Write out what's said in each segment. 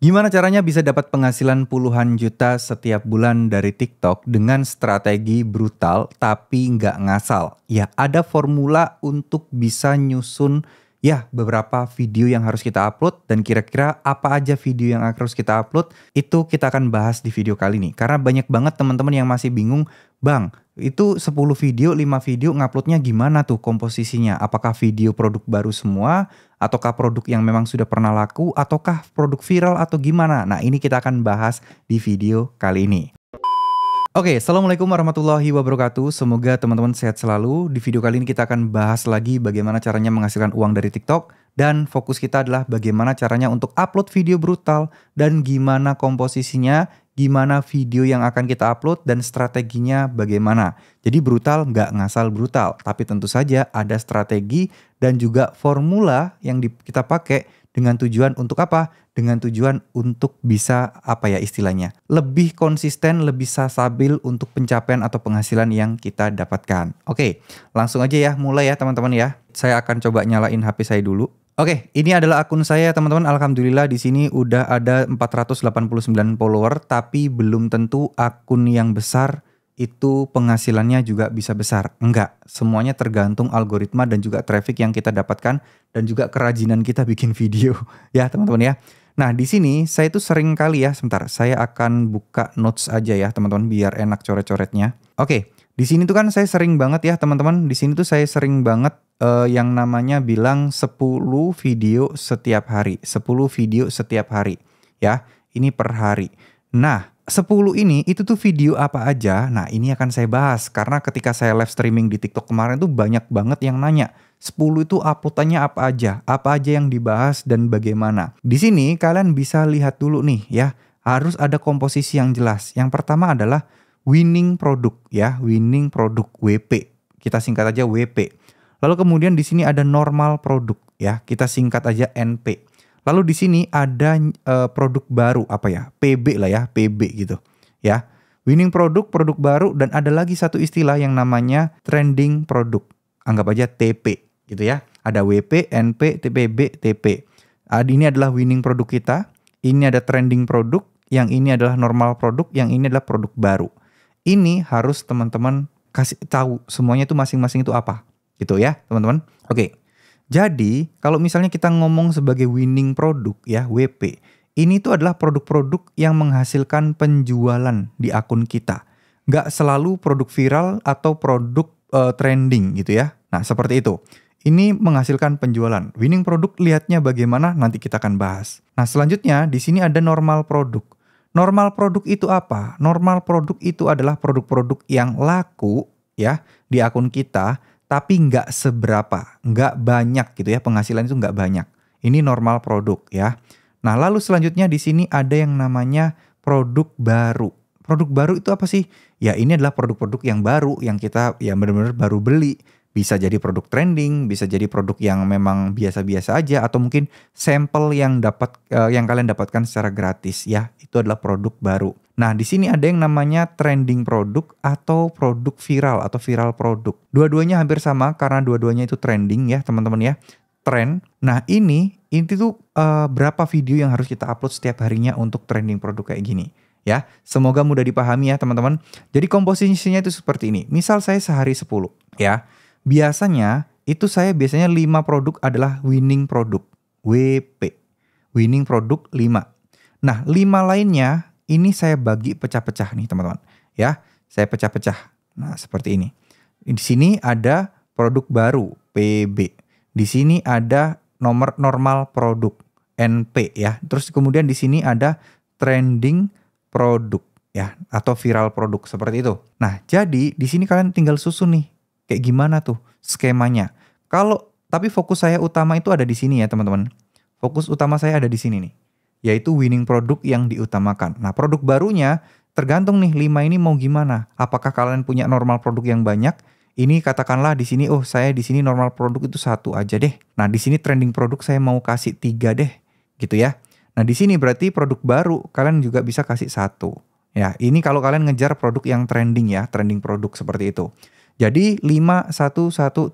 Gimana caranya bisa dapat penghasilan puluhan juta setiap bulan dari TikTok dengan strategi brutal tapi nggak ngasal? Ya ada formula untuk bisa nyusun ya beberapa video yang harus kita upload dan kira-kira apa aja video yang harus kita upload itu kita akan bahas di video kali ini. Karena banyak banget teman-teman yang masih bingung, Bang, itu 10 video, 5 video nguploadnya gimana tuh komposisinya? Apakah video produk baru semua ataukah produk yang memang sudah pernah laku ataukah produk viral atau gimana? Nah, ini kita akan bahas di video kali ini. Oke, okay, Assalamualaikum warahmatullahi wabarakatuh. Semoga teman-teman sehat selalu. Di video kali ini kita akan bahas lagi bagaimana caranya menghasilkan uang dari TikTok. Dan fokus kita adalah bagaimana caranya untuk upload video brutal dan gimana komposisinya, gimana video yang akan kita upload dan strateginya bagaimana. Jadi brutal nggak ngasal brutal, tapi tentu saja ada strategi dan juga formula yang kita pakai dengan tujuan untuk apa? Dengan tujuan untuk bisa apa ya istilahnya? Lebih konsisten, lebih stabil untuk pencapaian atau penghasilan yang kita dapatkan. Oke, langsung aja ya mulai ya teman-teman ya. Saya akan coba nyalain HP saya dulu. Oke, ini adalah akun saya teman-teman. Alhamdulillah di sini udah ada 489 follower tapi belum tentu akun yang besar itu penghasilannya juga bisa besar. Enggak, semuanya tergantung algoritma dan juga traffic yang kita dapatkan dan juga kerajinan kita bikin video ya teman-teman ya. Nah, di sini saya itu sering kali ya, sebentar, saya akan buka notes aja ya teman-teman biar enak coret-coretnya. Oke, di sini tuh kan saya sering banget ya teman-teman, di sini tuh saya sering banget uh, yang namanya bilang 10 video setiap hari, 10 video setiap hari ya. Ini per hari. Nah, 10 ini itu tuh video apa aja? Nah, ini akan saya bahas karena ketika saya live streaming di TikTok kemarin tuh banyak banget yang nanya. 10 itu uploadannya apa aja? Apa aja yang dibahas dan bagaimana? Di sini kalian bisa lihat dulu nih ya, harus ada komposisi yang jelas. Yang pertama adalah winning produk ya, winning produk WP. Kita singkat aja WP. Lalu kemudian di sini ada normal produk ya, kita singkat aja NP. Lalu di sini ada uh, produk baru apa ya? PB lah ya, PB gitu. Ya. Winning produk, produk baru dan ada lagi satu istilah yang namanya trending produk. Anggap aja TP gitu ya. Ada WP, NP, TPB, TP. Ini adalah winning produk kita. Ini ada trending produk, yang ini adalah normal produk, yang ini adalah produk baru. Ini harus teman-teman kasih tahu semuanya itu masing-masing itu apa. Gitu ya, teman-teman. Oke. Jadi, kalau misalnya kita ngomong sebagai winning produk ya, WP, ini tuh adalah produk-produk yang menghasilkan penjualan di akun kita. Nggak selalu produk viral atau produk uh, trending gitu ya. Nah, seperti itu. Ini menghasilkan penjualan. Winning produk lihatnya bagaimana nanti kita akan bahas. Nah, selanjutnya di sini ada normal produk. Normal produk itu apa? Normal produk itu adalah produk-produk yang laku ya di akun kita tapi nggak seberapa, nggak banyak gitu ya penghasilan itu nggak banyak. Ini normal produk ya. Nah lalu selanjutnya di sini ada yang namanya produk baru. Produk baru itu apa sih? Ya ini adalah produk-produk yang baru yang kita ya benar-benar baru beli. Bisa jadi produk trending, bisa jadi produk yang memang biasa-biasa aja atau mungkin sampel yang dapat uh, yang kalian dapatkan secara gratis ya. Itu adalah produk baru. Nah, di sini ada yang namanya trending produk atau produk viral atau viral produk. Dua-duanya hampir sama karena dua-duanya itu trending ya, teman-teman ya. Trend. Nah, ini inti tuh uh, berapa video yang harus kita upload setiap harinya untuk trending produk kayak gini ya. Semoga mudah dipahami ya, teman-teman. Jadi komposisinya itu seperti ini. Misal saya sehari 10 ya. Biasanya itu saya biasanya 5 produk adalah winning produk, WP. Winning produk 5. Nah, 5 lainnya ini saya bagi pecah-pecah nih teman-teman. Ya, saya pecah-pecah. Nah, seperti ini. Di sini ada produk baru, PB. Di sini ada nomor normal produk, NP ya. Terus kemudian di sini ada trending produk ya atau viral produk seperti itu. Nah, jadi di sini kalian tinggal susun nih kayak gimana tuh skemanya. Kalau tapi fokus saya utama itu ada di sini ya, teman-teman. Fokus utama saya ada di sini nih yaitu winning produk yang diutamakan. Nah, produk barunya tergantung nih lima ini mau gimana. Apakah kalian punya normal produk yang banyak? Ini katakanlah di sini, oh saya di sini normal produk itu satu aja deh. Nah, di sini trending produk saya mau kasih tiga deh, gitu ya. Nah, di sini berarti produk baru kalian juga bisa kasih satu. Ya, ini kalau kalian ngejar produk yang trending ya, trending produk seperti itu. Jadi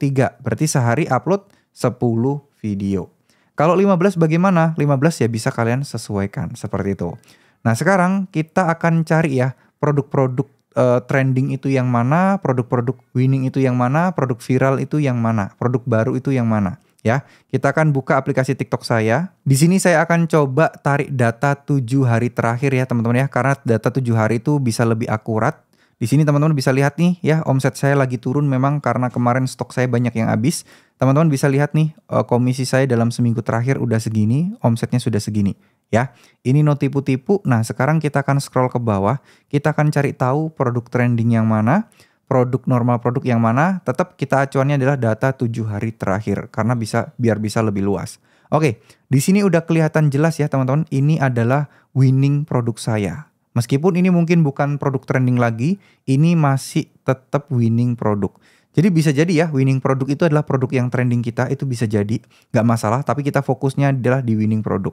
tiga, berarti sehari upload 10 video. Kalau 15 bagaimana? 15 ya bisa kalian sesuaikan seperti itu. Nah sekarang kita akan cari ya produk-produk uh, trending itu yang mana, produk-produk winning itu yang mana, produk viral itu yang mana, produk baru itu yang mana. Ya, kita akan buka aplikasi TikTok saya. Di sini saya akan coba tarik data tujuh hari terakhir ya, teman-teman ya, karena data tujuh hari itu bisa lebih akurat di sini teman-teman bisa lihat nih ya omset saya lagi turun memang karena kemarin stok saya banyak yang habis. Teman-teman bisa lihat nih eh, komisi saya dalam seminggu terakhir udah segini, omsetnya sudah segini ya. Ini no tipu-tipu. Nah, sekarang kita akan scroll ke bawah, kita akan cari tahu produk trending yang mana produk normal produk yang mana tetap kita acuannya adalah data tujuh hari terakhir karena bisa biar bisa lebih luas. Oke, di sini udah kelihatan jelas ya teman-teman, ini adalah winning produk saya. Meskipun ini mungkin bukan produk trending lagi, ini masih tetap winning produk. Jadi bisa jadi ya winning produk itu adalah produk yang trending kita itu bisa jadi nggak masalah tapi kita fokusnya adalah di winning produk.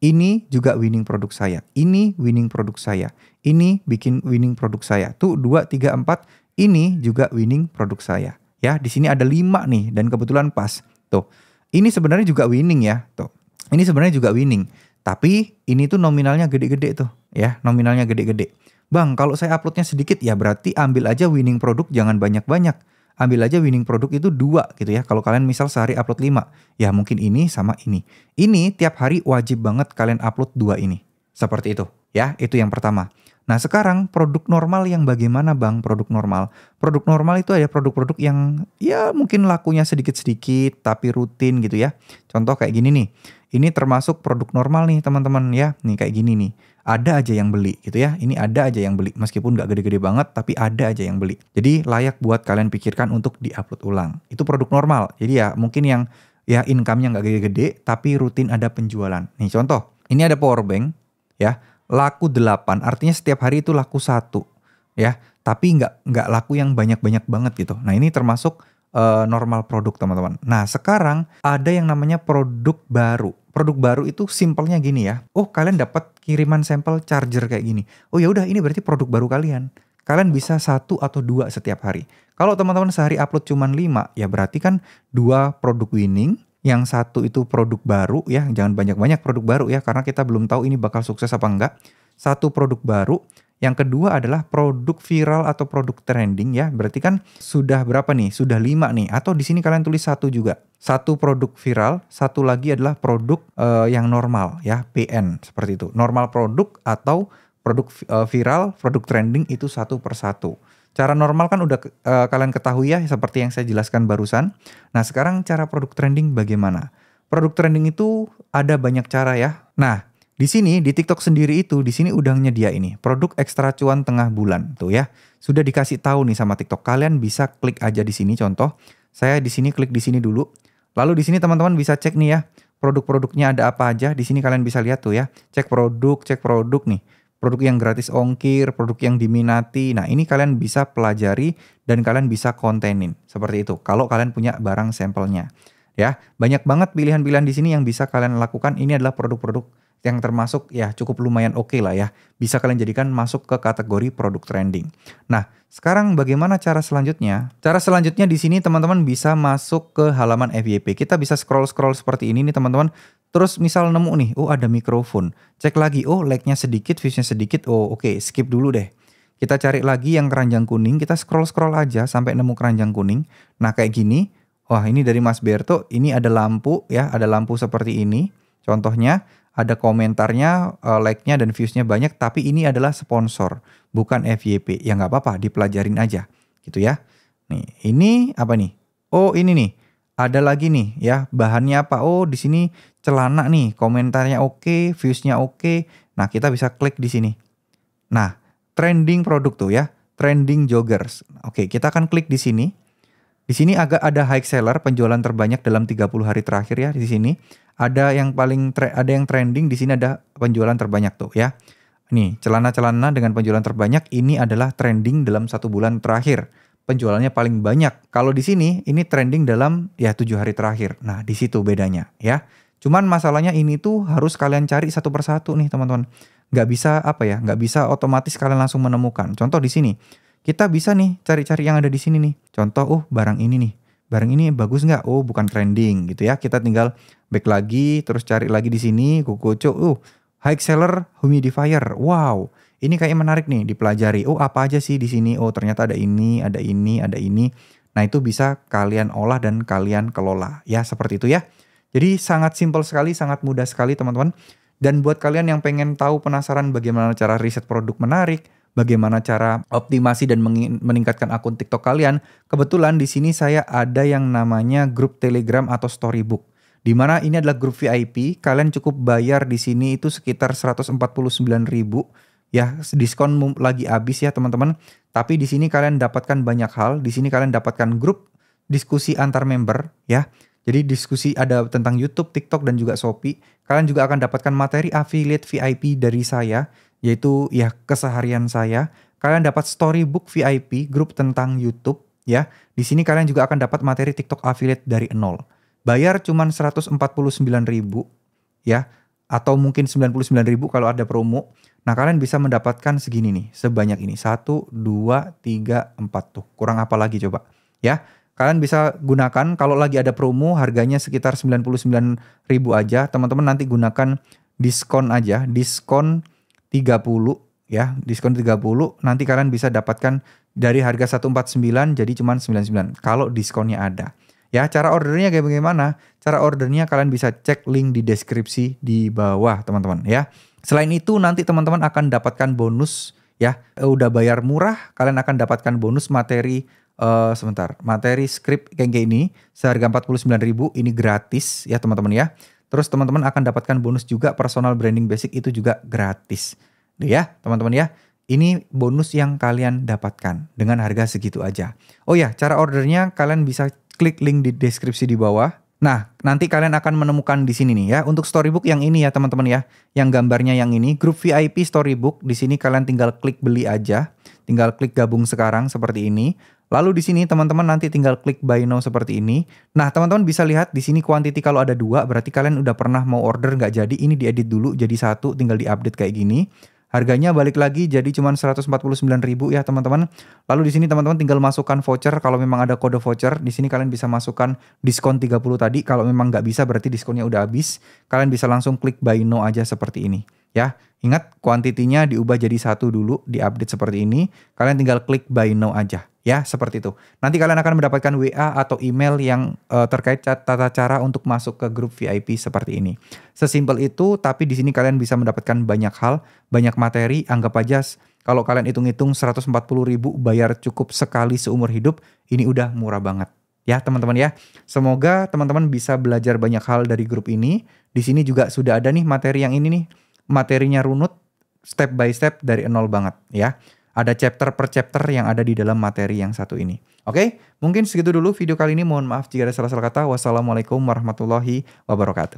Ini juga winning produk saya. Ini winning produk saya. Ini bikin winning produk saya. Tuh dua tiga empat. ini juga winning produk saya. Ya, di sini ada lima nih dan kebetulan pas. Tuh. Ini sebenarnya juga winning ya. Tuh. Ini sebenarnya juga winning. Tapi ini tuh nominalnya gede-gede tuh ya, nominalnya gede-gede. Bang, kalau saya uploadnya sedikit ya berarti ambil aja winning produk jangan banyak-banyak. Ambil aja winning produk itu dua gitu ya. Kalau kalian misal sehari upload 5, ya mungkin ini sama ini. Ini tiap hari wajib banget kalian upload dua ini. Seperti itu ya, itu yang pertama. Nah sekarang produk normal yang bagaimana bang produk normal? Produk normal itu ada produk-produk yang ya mungkin lakunya sedikit-sedikit tapi rutin gitu ya. Contoh kayak gini nih. Ini termasuk produk normal nih teman-teman ya. Nih kayak gini nih. Ada aja yang beli gitu ya. Ini ada aja yang beli. Meskipun gak gede-gede banget tapi ada aja yang beli. Jadi layak buat kalian pikirkan untuk diupload ulang. Itu produk normal. Jadi ya mungkin yang ya income-nya gak gede-gede tapi rutin ada penjualan. Nih contoh. Ini ada power bank ya laku 8 artinya setiap hari itu laku satu ya tapi nggak nggak laku yang banyak banyak banget gitu nah ini termasuk uh, normal produk teman-teman nah sekarang ada yang namanya produk baru produk baru itu simpelnya gini ya oh kalian dapat kiriman sampel charger kayak gini oh ya udah ini berarti produk baru kalian kalian bisa satu atau dua setiap hari. Kalau teman-teman sehari upload cuma 5, ya berarti kan dua produk winning, yang satu itu produk baru ya, jangan banyak-banyak produk baru ya karena kita belum tahu ini bakal sukses apa enggak. Satu produk baru, yang kedua adalah produk viral atau produk trending ya. Berarti kan sudah berapa nih? Sudah lima nih atau di sini kalian tulis satu juga. Satu produk viral, satu lagi adalah produk uh, yang normal ya, PN seperti itu. Normal produk atau produk eh, viral, produk trending itu satu persatu. Cara normal kan udah e, kalian ketahui ya seperti yang saya jelaskan barusan. Nah, sekarang cara produk trending bagaimana? Produk trending itu ada banyak cara ya. Nah, di sini di TikTok sendiri itu di sini udah nyedia ini produk ekstra cuan tengah bulan tuh ya. Sudah dikasih tahu nih sama TikTok. Kalian bisa klik aja di sini contoh. Saya di sini klik di sini dulu. Lalu di sini teman-teman bisa cek nih ya produk-produknya ada apa aja. Di sini kalian bisa lihat tuh ya. Cek produk, cek produk nih produk yang gratis ongkir, produk yang diminati. Nah, ini kalian bisa pelajari dan kalian bisa kontenin seperti itu. Kalau kalian punya barang sampelnya, ya banyak banget pilihan-pilihan di sini yang bisa kalian lakukan. Ini adalah produk-produk yang termasuk ya cukup lumayan oke okay lah ya. Bisa kalian jadikan masuk ke kategori produk trending. Nah, sekarang bagaimana cara selanjutnya? Cara selanjutnya di sini teman-teman bisa masuk ke halaman FYP. Kita bisa scroll-scroll seperti ini nih teman-teman. Terus misal nemu nih, oh ada mikrofon. Cek lagi, oh like nya sedikit, viewsnya sedikit. Oh oke, okay, skip dulu deh. Kita cari lagi yang keranjang kuning, kita scroll-scroll aja sampai nemu keranjang kuning. Nah kayak gini, wah ini dari Mas Berto, ini ada lampu ya, ada lampu seperti ini. Contohnya, ada komentarnya, uh, like-nya dan views-nya banyak, tapi ini adalah sponsor, bukan FYP. Ya nggak apa-apa, dipelajarin aja, gitu ya. Nih, ini apa nih? Oh, ini nih. Ada lagi nih, ya bahannya apa? Oh, di sini celana nih, komentarnya oke, okay, nya oke. Okay. Nah, kita bisa klik di sini. Nah, trending produk tuh ya, trending joggers. Oke, kita akan klik di sini. Di sini agak ada high seller penjualan terbanyak dalam 30 hari terakhir ya di sini. Ada yang paling ada yang trending di sini ada penjualan terbanyak tuh ya. Nih, celana-celana dengan penjualan terbanyak ini adalah trending dalam satu bulan terakhir. Penjualannya paling banyak. Kalau di sini ini trending dalam ya tujuh hari terakhir. Nah, di situ bedanya ya. Cuman masalahnya ini tuh harus kalian cari satu persatu nih teman-teman. Gak bisa apa ya, Gak bisa otomatis kalian langsung menemukan. Contoh di sini, kita bisa nih cari-cari yang ada di sini nih. Contoh, oh barang ini nih, barang ini bagus nggak? Oh bukan trending gitu ya. Kita tinggal back lagi, terus cari lagi di sini, kukucu, oh uh, high seller humidifier, wow. Ini kayak menarik nih dipelajari. Oh apa aja sih di sini? Oh ternyata ada ini, ada ini, ada ini. Nah itu bisa kalian olah dan kalian kelola. Ya seperti itu ya. Jadi sangat simpel sekali, sangat mudah sekali teman-teman. Dan buat kalian yang pengen tahu penasaran bagaimana cara riset produk menarik, bagaimana cara optimasi dan meningkatkan akun TikTok kalian. Kebetulan di sini saya ada yang namanya grup Telegram atau Storybook. Di mana ini adalah grup VIP, kalian cukup bayar di sini itu sekitar 149.000 ya diskon lagi habis ya teman-teman. Tapi di sini kalian dapatkan banyak hal, di sini kalian dapatkan grup diskusi antar member ya. Jadi diskusi ada tentang YouTube, TikTok, dan juga Shopee. Kalian juga akan dapatkan materi affiliate VIP dari saya yaitu ya keseharian saya. Kalian dapat storybook VIP grup tentang YouTube ya. Di sini kalian juga akan dapat materi TikTok affiliate dari nol. Bayar cuma 149.000 ya atau mungkin 99.000 kalau ada promo. Nah, kalian bisa mendapatkan segini nih, sebanyak ini. 1 2 3 4 tuh. Kurang apa lagi coba? Ya. Kalian bisa gunakan kalau lagi ada promo harganya sekitar 99.000 aja. Teman-teman nanti gunakan diskon aja, diskon 30 ya, diskon 30 nanti kalian bisa dapatkan dari harga 149 jadi cuma 99 kalau diskonnya ada. Ya, cara ordernya kayak bagaimana? Cara ordernya kalian bisa cek link di deskripsi di bawah, teman-teman, ya. Selain itu nanti teman-teman akan dapatkan bonus ya. Eh, udah bayar murah, kalian akan dapatkan bonus materi uh, sebentar. Materi script kayak ini seharga 49.000 ini gratis ya, teman-teman ya. Terus teman-teman akan dapatkan bonus juga personal branding basic itu juga gratis. Ya, teman-teman ya. Ini bonus yang kalian dapatkan dengan harga segitu aja. Oh ya, cara ordernya kalian bisa klik link di deskripsi di bawah. Nah, nanti kalian akan menemukan di sini nih ya. Untuk storybook yang ini ya teman-teman ya. Yang gambarnya yang ini. Grup VIP storybook. Di sini kalian tinggal klik beli aja. Tinggal klik gabung sekarang seperti ini. Lalu di sini teman-teman nanti tinggal klik buy now seperti ini. Nah teman-teman bisa lihat di sini kuantiti kalau ada dua berarti kalian udah pernah mau order nggak jadi. Ini diedit dulu jadi satu tinggal diupdate kayak gini. Harganya balik lagi jadi cuma ribu ya teman-teman. Lalu di sini teman-teman tinggal masukkan voucher kalau memang ada kode voucher. Di sini kalian bisa masukkan diskon 30 tadi. Kalau memang nggak bisa berarti diskonnya udah habis. Kalian bisa langsung klik buy now aja seperti ini ya. Ingat kuantitinya diubah jadi satu dulu, di update seperti ini. Kalian tinggal klik buy now aja, ya seperti itu. Nanti kalian akan mendapatkan WA atau email yang uh, terkait tata cara untuk masuk ke grup VIP seperti ini. Sesimpel itu, tapi di sini kalian bisa mendapatkan banyak hal, banyak materi. Anggap aja kalau kalian hitung-hitung 140 ribu bayar cukup sekali seumur hidup, ini udah murah banget ya teman-teman ya. Semoga teman-teman bisa belajar banyak hal dari grup ini. Di sini juga sudah ada nih materi yang ini nih materinya runut step by step dari nol banget ya. Ada chapter per chapter yang ada di dalam materi yang satu ini. Oke, mungkin segitu dulu video kali ini. Mohon maaf jika ada salah-salah kata. Wassalamualaikum warahmatullahi wabarakatuh.